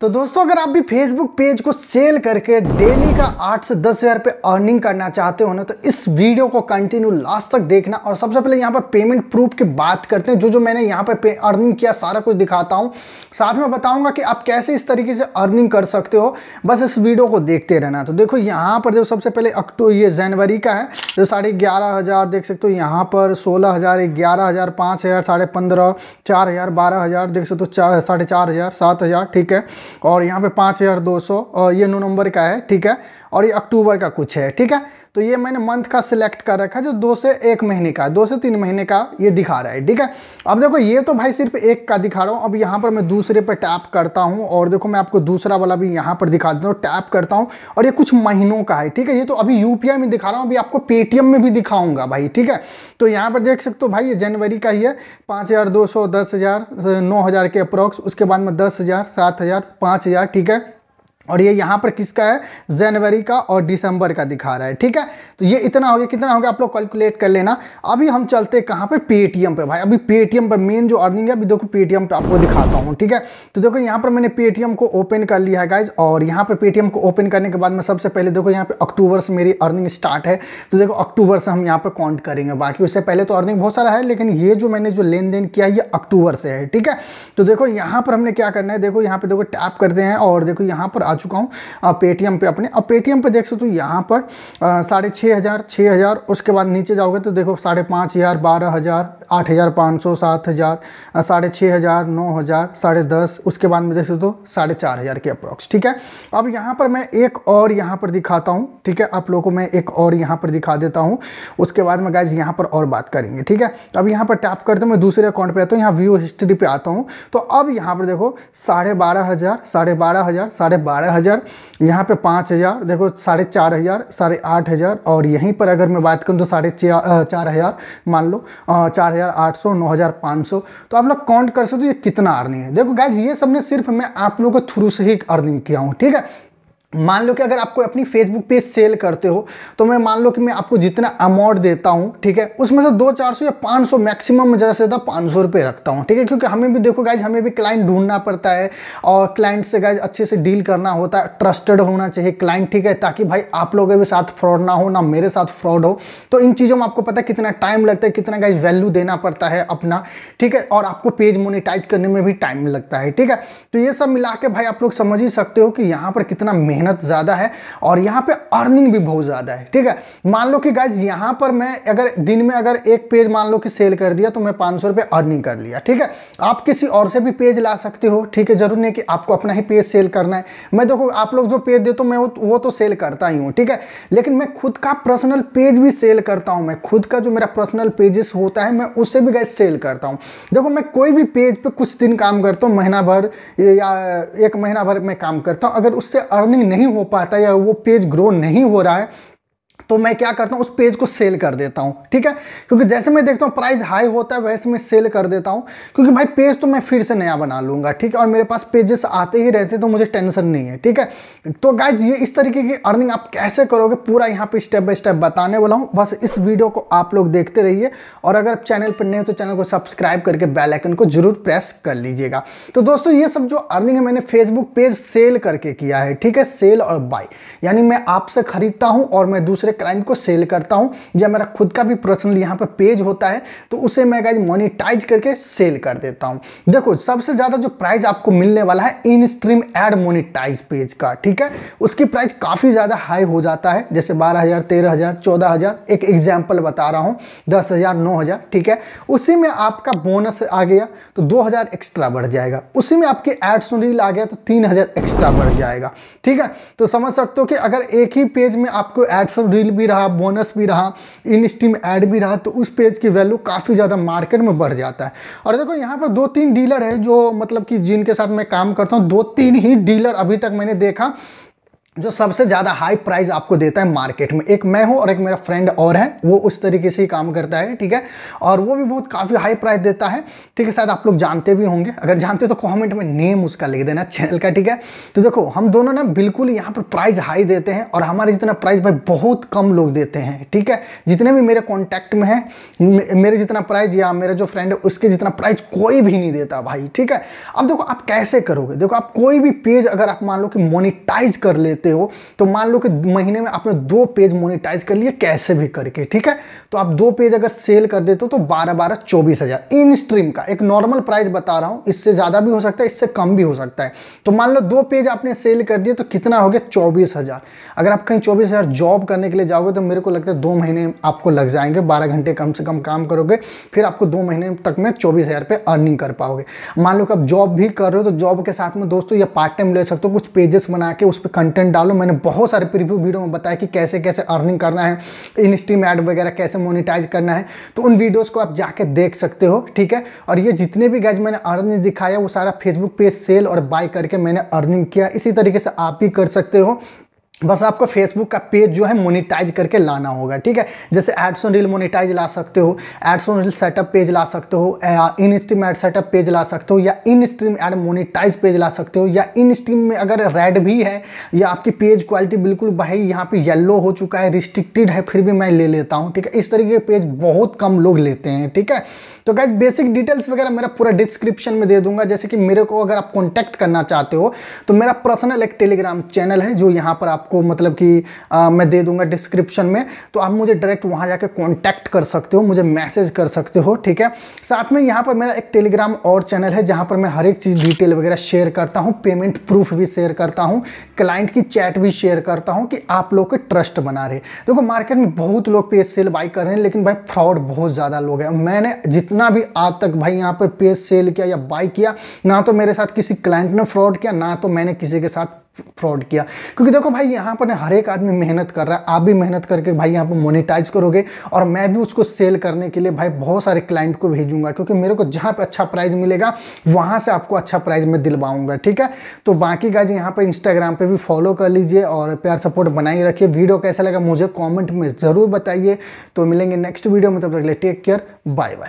तो दोस्तों अगर आप भी फेसबुक पेज को सेल करके डेली का आठ से दस हज़ार रुपये अर्निंग करना चाहते हो ना तो इस वीडियो को कंटिन्यू लास्ट तक देखना और सबसे पहले यहाँ पर पेमेंट प्रूफ की बात करते हैं जो जो मैंने यहाँ पर अर्निंग किया सारा कुछ दिखाता हूँ साथ में बताऊँगा कि आप कैसे इस तरीके से अर्निंग कर सकते हो बस इस वीडियो को देखते रहना तो देखो यहाँ पर जो सबसे पहले अक्टूबर ये जनवरी का है जो साढ़े ग्यारह हज़ार देख सकते हो यहाँ पर सोलह हज़ार ग्यारह हज़ार पाँच हज़ार साढ़े पंद्रह चार हज़ार बारह हज़ार देख सकते हो चार साढ़े चार हज़ार सात हज़ार ठीक है और यहाँ पे पाँच हज़ार दो सौ ये नौ नंबर का है ठीक है और ये अक्टूबर का कुछ है ठीक है तो ये मैंने मंथ का सिलेक्ट कर रखा है जो दो से एक महीने का दो से तीन महीने का ये दिखा रहा है ठीक है अब देखो ये तो भाई सिर्फ एक का दिखा रहा हूँ अब यहाँ पर मैं दूसरे पर टैप करता हूँ और देखो मैं आपको दूसरा वाला भी यहाँ पर दिखा देता हूँ टैप करता हूँ और ये कुछ महीनों का है ठीक है ये तो अभी यू में दिखा रहा हूँ अभी आपको पेटीएम में भी दिखाऊंगा भाई ठीक है तो यहाँ पर देख सकते हो भाई ये जनवरी का ही है पाँच हज़ार दो सौ दस हज़ार नौ हज़ार के अप्रॉक्स उसके बाद में दस हज़ार सात हज़ार पाँच हज़ार ठीक है और ये यहाँ पर किसका है जनवरी का और दिसंबर का दिखा रहा है ठीक है तो ये इतना हो गया कितना हो गया आप लोग कैलकुलेट कर लेना अभी हम चलते कहाँ पे पेटीएम पे भाई अभी पेटीएम पर मेन जो अर्निंग है अभी देखो पेटीएम पे आपको दिखाता हूँ ठीक है तो देखो यहाँ पर मैंने पेटीएम को ओपन कर लिया है गाइज और यहाँ पर पेटीएम को ओपन करने के बाद में सबसे पहले देखो यहाँ पर अक्टूबर से मेरी अर्निंग स्टार्ट है तो देखो अक्टूबर से हम यहाँ पर काउंट करेंगे बाकी उससे पहले तो अर्निंग बहुत सारा है लेकिन ये जो मैंने जो लेन देन किया ये अक्टूबर से है ठीक है तो देखो यहाँ पर हमने क्या करना है देखो यहाँ पर देखो टैप करते हैं और देखो यहाँ पर आ चुका हूँ पेटीएम पे अपने अब पेटीएम पे देख सकते हो यहाँ पर साढ़े छः हज़ार छः हज़ार उसके बाद नीचे जाओगे तो देखो साढ़े पाँच हज़ार बारह हज़ार आठ हज़ार पाँच सौ सात हज़ार साढ़े छः हज़ार नौ हज़ार साढ़े दस उसके बाद में देख सकते हो साढ़े चार हज़ार के अप्रॉक्स ठीक है अब यहाँ पर मैं एक और यहाँ पर दिखाता हूँ ठीक है आप लोगों को मैं एक और यहाँ पर दिखा देता हूँ उसके बाद में गाइज यहाँ पर और बात करेंगे ठीक है अब यहाँ पर टैप करते मैं दूसरे अकाउंट पर आता हूँ यहाँ व्यू हिस्ट्री पर आता हूँ तो अब यहाँ पर देखो साढ़े बारह हज़ार साढ़े बारह हज़ार साढ़े बारह हज़ार यहाँ पर पाँच हज़ार देखो साढ़े चार हज़ार साढ़े आठ हज़ार और यहीं पर अगर मैं बात करूँ तो साढ़े चार हज़ार मान लो चार हज़ार आठ सौ नौ हज़ार पाँच सौ तो आप लोग काउंट कर सकते हो ये कितना अर्निंग है देखो गैज ये सब ने सिर्फ मैं आप लोगों के थ्रू से ही अर्निंग किया हूँ ठीक है मान लो कि अगर आपको अपनी फेसबुक पेज सेल करते हो तो मैं मान लो कि मैं आपको जितना अमाउंट देता हूँ ठीक है उसमें से दो चार सौ या पाँच सौ मैक्सिमम ज़्यादा से ज़्यादा पाँच सौ रुपये रखता हूँ ठीक है क्योंकि हमें भी देखो गाइज हमें भी क्लाइंट ढूंढना पड़ता है और क्लाइंट से गाइज अच्छे से डील करना होता है ट्रस्टेड होना चाहिए क्लाइंट ठीक है ताकि भाई आप लोगों के साथ फ्रॉड ना हो ना मेरे साथ फ्रॉड हो तो इन चीज़ों में आपको पता है कितना टाइम लगता है कितना गाइज वैल्यू देना पड़ता है अपना ठीक है और आपको पेज मोनिटाइज करने में भी टाइम लगता है ठीक है तो ये सब मिला के भाई आप लोग समझ ही सकते हो कि यहाँ पर कितना मेहनत मेहनत ज़्यादा है और यहाँ पे अर्निंग भी बहुत ज़्यादा है ठीक है मान लो कि गाइज यहाँ पर मैं अगर दिन में अगर एक पेज मान लो कि सेल कर दिया तो मैं पाँच सौ अर्निंग कर लिया ठीक है आप किसी और से भी पेज ला सकते हो ठीक है जरूर नहीं कि आपको अपना ही पेज सेल करना है मैं देखो आप लोग जो पेज देते हो मैं वो तो सेल करता ही हूँ ठीक है लेकिन मैं खुद का पर्सनल पेज भी सेल करता हूँ मैं खुद का जो मेरा पर्सनल पेजेस होता है मैं उससे भी गैस सेल करता हूँ देखो मैं कोई भी पेज पर कुछ दिन काम करता हूँ महीना भर या एक महीना भर मैं काम करता हूँ अगर उससे अर्निंग नहीं हो पाता या वो पेज ग्रो नहीं हो रहा है तो मैं क्या करता हूँ उस पेज को सेल कर देता हूँ ठीक है क्योंकि जैसे मैं देखता हूँ प्राइस हाई होता है वैसे मैं सेल कर देता हूँ क्योंकि भाई पेज तो मैं फिर से नया बना लूंगा ठीक है और मेरे पास पेजेस आते ही रहते तो मुझे टेंशन नहीं है ठीक है तो गाइज ये इस तरीके की अर्निंग आप कैसे करोगे पूरा यहाँ पे स्टेप बाय स्टेप बताने वाला हूँ बस इस वीडियो को आप लोग देखते रहिए और अगर आप चैनल पर नए हो तो चैनल को सब्सक्राइब करके बेलाइकन को जरूर प्रेस कर लीजिएगा तो दोस्तों ये सब जो अर्निंग है मैंने फेसबुक पेज सेल करके किया है ठीक है सेल और बाय यानी मैं आपसे खरीदता हूँ और मैं दूसरे क्लाइंट को सेल करता हूँ या मेरा खुद का भी पर्सनल यहाँ पर पेज होता है तो उसे मैं गाइज मोनिटाइज करके सेल कर देता हूँ देखो सबसे ज़्यादा जो प्राइस आपको मिलने वाला है in stream ad monetize page का ठीक है उसकी प्राइस काफ़ी ज़्यादा हाई हो जाता है जैसे बारह हज़ार तेरह हज़ार चौदह हज़ार एक एग्जाम्पल बता रहा हूँ दस हज़ार नौ हज़ार ठीक है उसी में आपका बोनस आ गया तो दो हज़ार एक्स्ट्रा बढ़ जाएगा उसी में आपके एड्स रील आ गया तो तीन हज़ार एक्स्ट्रा बढ़ जाएगा ठीक है तो समझ सकते हो कि अगर एक ही पेज में आपको एड्स रील भी रहा बोनस भी रहा इन स्टीम ऐड भी रहा तो उस पेज की वैल्यू काफ़ी ज़्यादा मार्केट में बढ़ जाता है और देखो यहाँ पर दो तीन डीलर है जो मतलब कि जिनके साथ मैं काम करता हूँ दो तीन ही डीलर अभी तक मैंने देखा जो सबसे ज़्यादा हाई प्राइस आपको देता है मार्केट में एक मैं हूं और एक मेरा फ्रेंड और है वो उस तरीके से ही काम करता है ठीक है और वो भी बहुत काफ़ी हाई प्राइस देता है ठीक है शायद आप लोग जानते भी होंगे अगर जानते हो तो कॉमेंट में नेम उसका लिख देना चैनल का ठीक है तो देखो हम दोनों ना बिल्कुल यहाँ पर प्राइस हाई देते हैं और हमारे जितना प्राइस भाई बहुत कम लोग देते हैं ठीक है जितने भी मेरे कॉन्टैक्ट में है मेरे जितना प्राइस या मेरा जो फ्रेंड है उसके जितना प्राइस कोई भी नहीं देता भाई ठीक है अब देखो आप कैसे करोगे देखो आप कोई भी पेज अगर आप मान लो कि मोनिटाइज कर लेते करते हो तो मान लो कि महीने में आपने दो पेज मोनिटाइज कर लिए कैसे भी करके ठीक है तो आप दो पेज अगर सेल कर देते हो तो बारह बारह चौबीस हज़ार इन स्ट्रीम का एक नॉर्मल प्राइस बता रहा हूं इससे ज़्यादा भी हो सकता है इससे कम भी हो सकता है तो मान लो दो पेज आपने सेल कर दिए तो कितना हो गया चौबीस अगर आप कहीं चौबीस जॉब करने के लिए जाओगे तो मेरे को लगता है दो महीने आपको लग जाएंगे बारह घंटे कम से कम काम करोगे फिर आपको दो महीने तक में चौबीस हज़ार पे अर्निंग कर पाओगे मान लो कि आप जॉब भी कर रहे हो तो जॉब के साथ में दोस्तों या पार्ट टाइम ले सकते हो कुछ पेजेस बना के उस पर कंटेंट डालो मैंने बहुत सारे प्रीव्यू वीडियो में बताया कि कैसे कैसे अर्निंग करना है इन स्ट्रीम एड वगैरह कैसे मोनिटाइज करना है तो उन वीडियोज़ को आप जाके देख सकते हो ठीक है और ये जितने भी गैज मैंने अर्निंग दिखाया वो सारा फेसबुक पेज सेल और बाय करके मैंने अर्निंग किया इसी तरीके से आप भी कर सकते हो बस आपको फेसबुक का पेज जो है मोनिटाइज करके लाना होगा ठीक है जैसे एड्स ऑन रील मोनिटाइज ला सकते हो ads on reel setup page ला सकते हो in stream ad setup page ला सकते हो या in stream ad monetize page ला सकते हो या इन स्ट्रीम में अगर रेड भी है या आपकी पेज क्वालिटी बिल्कुल भाई यहाँ पे येल्लो हो चुका है रिस्ट्रिक्टेड है फिर भी मैं ले लेता हूँ ठीक है इस तरीके के पेज बहुत कम लोग लेते हैं ठीक है तो क्या बेसिक डिटेल्स वगैरह मेरा पूरा डिस्क्रिप्शन में दे दूंगा जैसे कि मेरे को अगर आप कॉन्टैक्ट करना चाहते हो तो मेरा पर्सनल एक टेलीग्राम चैनल है जो यहाँ पर आप आपको मतलब कि मैं दे दूंगा डिस्क्रिप्शन में तो आप मुझे डायरेक्ट वहाँ जाके कॉन्टैक्ट कर सकते हो मुझे मैसेज कर सकते हो ठीक है साथ में यहाँ पर मेरा एक टेलीग्राम और चैनल है जहाँ पर मैं हर एक चीज़ डिटेल वगैरह शेयर करता हूँ पेमेंट प्रूफ भी शेयर करता हूँ क्लाइंट की चैट भी शेयर करता हूँ कि आप लोग के ट्रस्ट बना रहे देखो मार्केट में बहुत लोग पेज सेल बाई कर रहे हैं लेकिन भाई फ्रॉड बहुत ज़्यादा लोग हैं मैंने जितना भी आज तक भाई यहाँ पर पेज सेल किया या बाई किया ना तो मेरे साथ किसी क्लाइंट ने फ्रॉड किया ना तो मैंने किसी के साथ फ्रॉड किया क्योंकि देखो भाई यहाँ पर हर एक आदमी मेहनत कर रहा है आप भी मेहनत करके भाई यहाँ पर मोनिटाइज करोगे और मैं भी उसको सेल करने के लिए भाई बहुत सारे क्लाइंट को भेजूंगा क्योंकि मेरे को जहाँ पर अच्छा प्राइज मिलेगा वहाँ से आपको अच्छा प्राइज मैं दिलवाऊंगा ठीक है तो बाकी गाइज यहाँ पर इंस्टाग्राम पर भी फॉलो कर लीजिए और प्यार सपोर्ट बनाए रखिए वीडियो कैसा लगा मुझे कॉमेंट में ज़रूर बताइए तो मिलेंगे नेक्स्ट वीडियो में तब तक टेक केयर बाय बाय